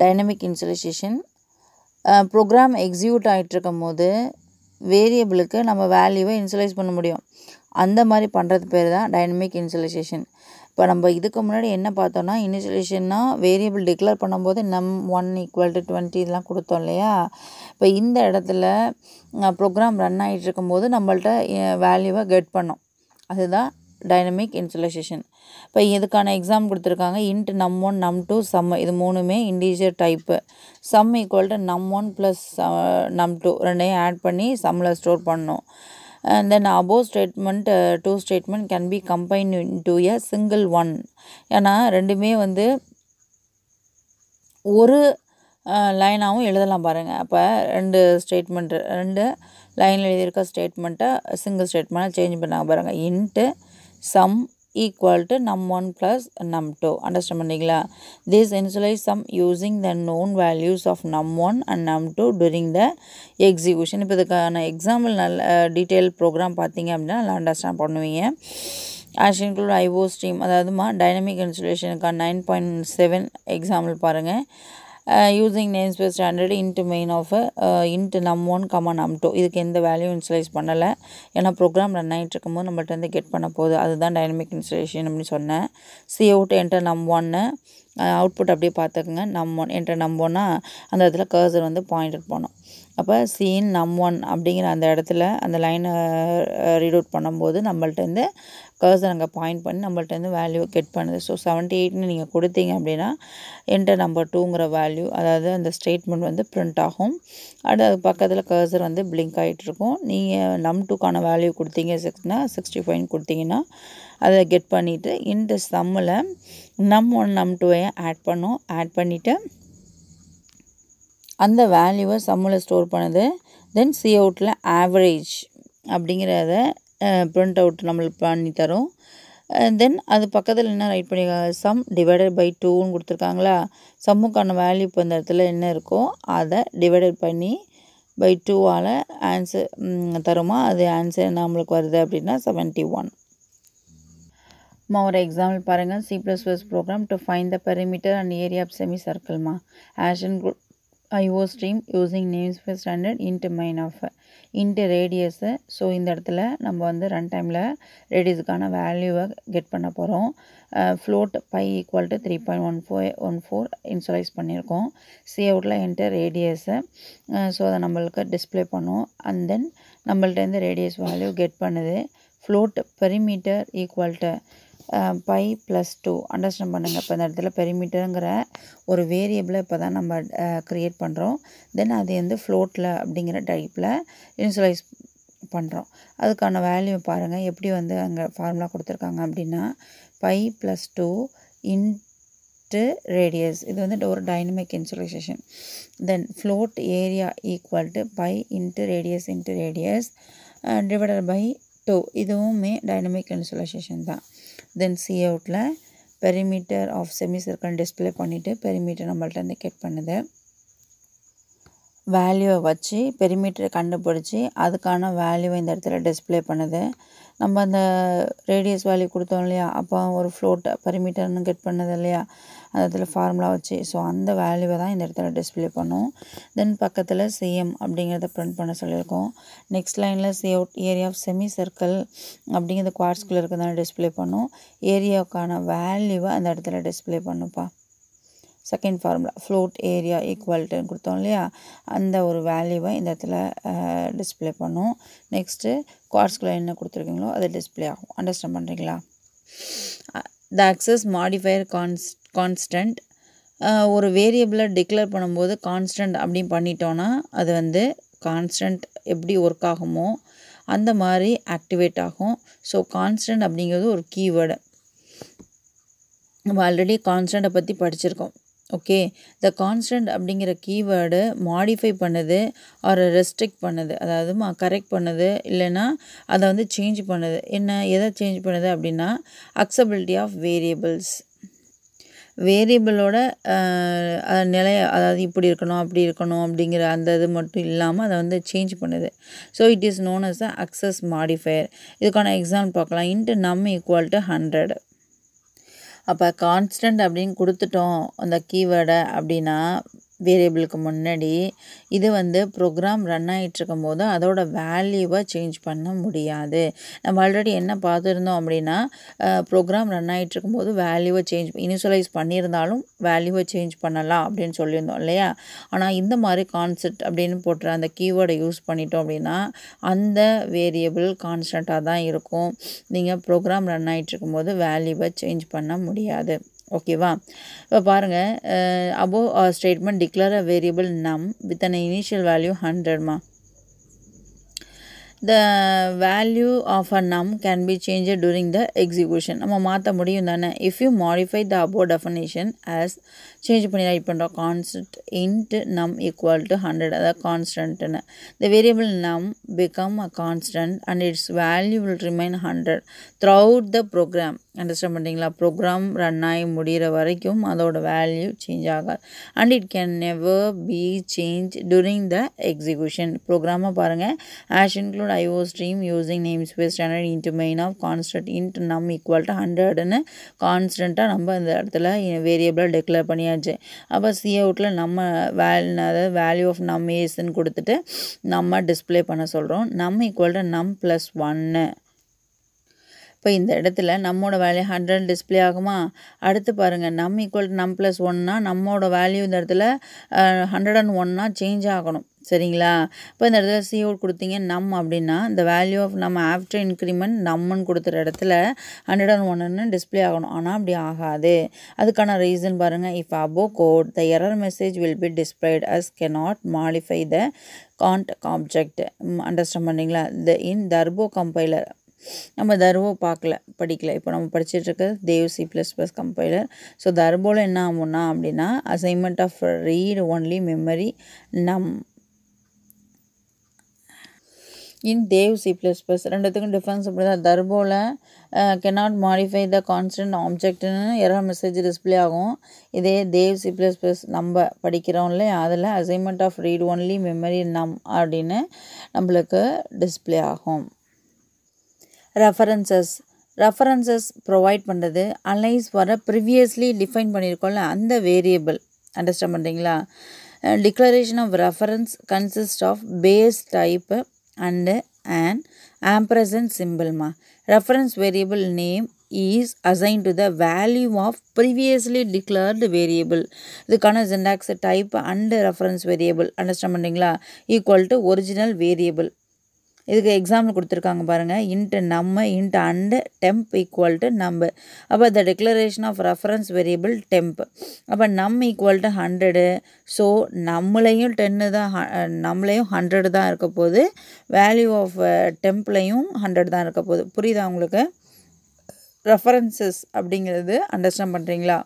dynamic initialization program execute ஆகிட்ருக்கும் போது வேரியபிளுக்கு நம்ம வேல்யூவை இன்சுலைஸ் பண்ண முடியும் அந்த மாதிரி பண்ணுறது பேர் தான் டைனமிக் இன்சுலைசேஷன் இப்போ நம்ம இதுக்கு முன்னாடி என்ன பார்த்தோன்னா இனிஷியலேஷன்னா வேரியபிள் டிக்ளேர் பண்ணும்போது நம் ஒன் ஈக்குவல் டு டுவெண்ட்டி இதெல்லாம் கொடுத்தோம் இல்லையா இப்போ இந்த இடத்துல ப்ரோக்ராம் ரன் ஆகிட்டு இருக்கும்போது நம்மள்ட்ட வேல்யூவை கெட் பண்ணோம் அதுதான் டைனமிக் இன்சுலைசேஷன் இப்போ இதுக்கான எக்ஸாம் கொடுத்துருக்காங்க இன்ட் நம் ஒன் நம் டூ சம் இது மூணுமே integer type sum equal to num one plus num two ரெண்டையும் ஆட் பண்ணி சம்மில் ஸ்டோர் பண்ணோம் and then above statement two statement can be combine into a single one ஏன்னா ரெண்டுமே வந்து ஒரு லைனாகவும் uh, எழுதலாம் பாருங்கள் அப்போ ரெண்டு ஸ்டேட்மெண்ட்டு ரெண்டு லைனில் எழுதியிருக்க ஸ்டேட்மெண்ட்டை சிங்கிள் ஸ்டேட்மெண்ட்டாக சேஞ்ச் பண்ணாங்க பாருங்கள் int sum equal to num one plus num two understand பண்ணிங்களா this initializes sum using the known values of num one and num two during the execution இப்போ இதுக்கான எக்ஸாம்பிள் நல்ல டீட்டெயில் ப்ரோக்ராம் பார்த்தீங்க அப்படின்னா நல்லா understand பண்ணுவீங்க ஆஷ் இன்க்ளூட் ஐஓ ஸ்ட்ரீம் அதாவதுமா dynamic இன்சுலேஷனுக்கான நைன் பாயிண்ட் செவன் எக்ஸாம்பிள் பாருங்கள் using name space standard int main of int num one comma num two இதுக்கு எந்த வேல்யூ இன்ஸ்டலைஸ் பண்ணலை ஏன்னா ப்ரோக்ராம் ரன் ஆகிட்டு இருக்கும்போது நம்மள்ட்ட வந்து கெட் பண்ண போகுது அதுதான் டைனமிக் இன்ஸ்டலேஷன் அப்படின்னு சொன்னேன் சி அவுட் என்டர் நம் ஒன்னு அவுட்புட் அப்படியே பார்த்துக்குங்க நம் ஒன் என்ற நம் ஒன்னா அந்த இடத்துல கர்சர் வந்து அவுட் போனோம் அப்போ சீன் நம் ஒன் அப்படிங்கிற அந்த இடத்துல அந்த லைனை ரீட் அவுட் பண்ணும்போது நம்மள்ட்டேருந்து கர்சர் அங்கே பாயிண்ட் பண்ணி நம்மள்ட்டேருந்து வேல்யூ கெட் பண்ணுது ஸோ செவன்ட்டி எயிட்னு நீங்கள் கொடுத்தீங்க அப்படின்னா என்டர் நம்பர் டூங்கிற வேல்யூ அதாவது அந்த ஸ்டேட்மெண்ட் வந்து ப்ரிண்ட் ஆகும் அடுத்து அது பக்கத்தில் கர்சர் வந்து பிளிங்க் ஆகிட்டு இருக்கும் நீங்கள் நம் டூக்கான வேல்யூ கொடுத்தீங்க சிக்ஸ்னா சிக்ஸ்டி ஃபைவ்னு கொடுத்தீங்கன்னா அதை கெட் பண்ணிவிட்டு இந்த சம்மில் நம் ஒன் நம் டூவையும் ஆட் பண்ணோம் ஆட் பண்ணிவிட்டு அந்த வேல்யூவை சம்மில் ஸ்டோர் பண்ணுது தென் சி அவுட்டில் ஆவரேஜ் அப்படிங்கிறத ப்ரிண்ட் அவுட் நம்மளுக்கு பண்ணி தரும் தென் அது பக்கத்தில் என்ன ரைட் பண்ணி சம் டிவைடட் பை டூன்னு கொடுத்துருக்காங்களா சம்முக்கான வேல்யூ இப்போ இந்த இடத்துல என்ன இருக்கோ அதை டிவைடட் பண்ணி பை டூவால் ஆன்சர் தருமா அது ஆன்சர் நம்மளுக்கு வருது அப்படின்னா செவன்ட்டி ஒன் மா ஒரு எக்ஸாம்பிள் பாருங்கள் C plus plus program to find the perimeter and area of semi சர்க்கிள்மா hash include IO stream using name for standard int main of int radius so இந்த இடத்துல நம்ம வந்து ரன் டைமில் ரேடியஸுக்கான வேல்யூவை கெட் பண்ண போகிறோம் float pi equal to three point one four one four initialize பண்ணியிருக்கோம் சி அவுட்டில் என்ட்டு ரேடியஸு ஸோ அதை நம்மளுக்கு டிஸ்பிளே பண்ணோம் அண்ட் தென் நம்மள்டேருந்து ரேடியஸ் வேல்யூ கெட் பண்ணுது float perimeter equal to pi plus two understand பண்ணுங்கள் இப்போ இந்த இடத்துல பெரிமீட்டருங்கிற ஒரு வேரியபிளை இப்போ தான் நம்ம க்ரியேட் பண்ணுறோம் தென் அது வந்து ஃப்ளோட்டில் அப்படிங்கிற டைப்பில் இன்சுலைஸ் பண்ணுறோம் அதுக்கான வேல்யூ பாருங்கள் எப்படி வந்து அங்கே ஃபார்முலா கொடுத்துருக்காங்க அப்படின்னா pi plus two into radius இது வந்து ஒரு dynamic initialization then float area equal to pi into radius into radius divided by two இதுவுமே டைனமிக் இன்சுலேஷன் தான் தென் சி அவுட்டில் perimeter of semi circle display பண்ணிவிட்டு பெரிமீட்டர் நம்மள்ட்ட இருந்து கட் பண்ணுது வேல்யூவை வச்சு பெரிமீட்டரை கண்டுபிடிச்சி அதுக்கான வேல்யூவை இந்த இடத்துல டிஸ்பிளே பண்ணுது நம்ம அந்த ரேடியஸ் வேல்யூ கொடுத்தோம் இல்லையா அப்போ ஒரு ஃப்ளோட் பெரிமீட்டர்னு கெட் பண்ணது இல்லையா அந்த இடத்துல ஃபார்முலா வச்சு ஸோ அந்த வேல்யூவை தான் இந்த இடத்துல டிஸ்பிளே பண்ணும் தென் பக்கத்தில் சிஎம் அப்படிங்கிறத ப்ரிண்ட் பண்ண சொல்லியிருக்கோம் நெக்ஸ்ட் லைனில் cout area of semi circle அப்படிங்கிறது குவார்ட்ஸ்குள்ளே இருக்கிறதான டிஸ்பிளே பண்ணும் ஏரியாவுக்கான வேல்யூவை அந்த இடத்துல டிஸ்பிளே பண்ணுப்பா செகண்ட் ஃபார்முலா ஃப்ளோட் ஏரியா ஈக்குவல்ட்டுன்னு கொடுத்தோம் இல்லையா அந்த ஒரு வேல்யூவை இந்த இடத்துல டிஸ்பிளே பண்ணும் நெக்ஸ்ட்டு குவார்ட்ஸ்குள்ளே என்ன கொடுத்துருக்கீங்களோ அது டிஸ்பிளே ஆகும் அண்டர்ஸ்டாண்ட் பண்ணுறீங்களா the access modifier cons constant ஒரு வேரியபிளை டிக்ளேர் பண்ணும்போது கான்ஸ்டன்ட் அப்படின்னு பண்ணிட்டோன்னா அது வந்து கான்ஸ்டன்ட் எப்படி ஒர்க் ஆகுமோ அந்த மாதிரி ஆக்டிவேட் ஆகும் ஸோ கான்ஸ்டன்ட் அப்படிங்கிறது ஒரு கீவேர்டு நம்ம ஆல்ரெடி கான்ஸ்டண்ட்டை பற்றி படிச்சிருக்கோம் ஓகே த கான்ஸ்டன்ட் அப்படிங்கிற கீவேர்டு மாடிஃபை பண்ணுது ஆர் ரெஸ்ட்ரிக்ட் பண்ணுது அதாவது கரெக்ட் பண்ணுது இல்லைன்னா அதை வந்து சேஞ்ச் பண்ணுது என்ன எதை சேஞ்ச் பண்ணுது அப்படின்னா அக்சபிலிட்டி ஆஃப் வேரியபிள்ஸ் வேரியபிளோட நிலை அதாவது இப்படி இருக்கணும் அப்படி இருக்கணும் அப்படிங்கிற அந்த இது மட்டும் இல்லாமல் அதை வந்து சேஞ்ச் பண்ணுது so it is known as a access modifier இதுக்கான எக்ஸாம்பிள் பார்க்கலாம் int num equal to hundred அப்போ கான்ஸ்டன்ட் அப்படின்னு கொடுத்துட்டோம் அந்த கீவேர்டை அப்படின்னா வேரியபிளுக்கு முன்னாடி இது வந்து ப்ரோக்ராம் ரன் ஆகிட்டுருக்கும் போது அதோட வேல்யூவை சேஞ்ச் பண்ண முடியாது நம்ம ஆல்ரெடி என்ன பார்த்துருந்தோம் அப்படின்னா ப்ரோக்ராம் ரன் ஆகிட்டுருக்கும் போது வேல்யூவை சேஞ்ச் இனிஷியலைஸ் பண்ணியிருந்தாலும் வேல்யூவை சேஞ்ச் பண்ணலாம் அப்படின்னு சொல்லியிருந்தோம் இல்லையா ஆனால் இந்த மாதிரி கான்செப்ட் அப்படின்னு போட்டு அந்த கீவேர்டை யூஸ் பண்ணிட்டோம் அப்படின்னா அந்த வேரியபிள் கான்ஸ்டண்ட்டாக தான் இருக்கும் நீங்கள் ப்ரோக்ராம் ரன் ஆகிட்டுருக்கும் போது வேல்யூவை சேஞ்ச் பண்ண முடியாது ஓகேவா இப்போ பாருங்கள் above statement declare a variable num with an initial value ஹண்ட்ரட்மா the value of a num can be change during the execution நம்ம மாற்ற முடியும் தானே if you modify the above definition as change பண்ணி ரைட் பண்ணுறோம் constant int num equal to hundred அதாவது கான்ஸ்டன்ட்டுன்னு the variable num become a constant and its value will remain hundred throughout the program understand பண்ணுறீங்களா program run ஆகி முடிகிற வரைக்கும் அதோட value change ஆகாது and it can never be change during the execution ப்ரோக்ராமை பாருங்கள் hash include IO stream using using namespace standard int main of constant int num equal to ஹண்ட்ரட்னு கான்ஸ்டண்ட்டாக நம்ம இந்த இடத்துல வேரியபிளாக டிக்ளேர் பண்ணியாச்சு அப்போ சி அவுட்டில் நம்ம வேல் அதாவது வேல்யூ ஆஃப் நம் ஏஸ்ன்னு கொடுத்துட்டு நம்ம டிஸ்பிளே பண்ண சொல்கிறோம் நம் ஈக்குவல் டு நம் ப்ளஸ் ஒன்று இப்போ இந்த இடத்துல நம்மோட வேல்யூ ஹண்ட்ரட் டிஸ்பிளே ஆகுமா அடுத்து பாருங்கள் நம் ஈக்குவல் டு நம் ப்ளஸ் ஒன்னா நம்மோட வேல்யூ இந்த இடத்துல ஹண்ட்ரட் அண்ட் ஒன்னா சேஞ்ச் ஆகணும் சரிங்களா இப்போ இந்த இடத்துல சி அவுட் கொடுத்தீங்க நம் அப்படின்னா இந்த வேல்யூ ஆஃப் நம்ம ஆஃப்டர் இன்க்ரிமெண்ட் நம்மன்னு கொடுத்துற இடத்துல ஹண்ட்ரட் அண்ட் ஒன்னு டிஸ்பிளே ஆகணும் ஆனால் அப்படி ஆகாது அதுக்கான ரீசன் பாருங்கள் if above code the error message will be displayed as cannot modify the const object understand பண்ணிங்களா த இன் தர்போ கம்பைலர் நம்ம தர்போ பார்க்கல படிக்கல இப்போ நம்ம படிச்சுட்ருக்க Dev C plus plus compiler so தர்போவில் என்ன ஆகும்னா அப்படின்னா assignment of read only memory num in Dev C plus plus ரெண்டுத்துக்கும் டிஃப்ரென்ஸ் அப்படி தான் தர்போவில் கெனாட் மாடிஃபை த கான்ஸ்டன்ட் ஆப்ஜெக்ட்னு எறா மெசேஜ் டிஸ்பிளே ஆகும் இதே தேவ் சி ப்ளஸ் ப்ளஸ் நம்ம படிக்கிறோம் இல்லையா அதில் assignment of read only memory num அப்படின்னு நம்மளுக்கு டிஸ்பிளே ஆகும் ரெஃபரன்சஸ் ரெஃபரன்சஸ் ப்ரொவைட் பண்ணுறது அலைஸ் வர ப்ரிவியஸ்லி டிஃபைன் பண்ணியிருக்கோம்ல அந்த வேரியபிள் அண்டர்ஸ்டாண்ட் பண்ணுறீங்களா declaration of reference consist of base type and and ampersand சிம்பிள்மா reference variable name is assign to the value of previously declared variable இதுக்கான syntax type and reference variable understand பண்ணுறீங்களா equal to original variable இதுக்கு example கொடுத்துருக்காங்க பாருங்கள் int நம்ம int and temp equal to number அப்போ the declaration of reference variable temp அப்போ num equal to hundred so நம்மளையும் டென்னு தான் நம்மளையும் ஹண்ட்ரடு தான் இருக்க போது வேல்யூ ஆஃப் டெம்ப்லையும் ஹண்ட்ரட் தான் இருக்க போகுது புரியுதா உங்களுக்கு ரெஃபரன்சஸ் அப்படிங்கிறது அண்டர்ஸ்டாண்ட் பண்ணுறீங்களா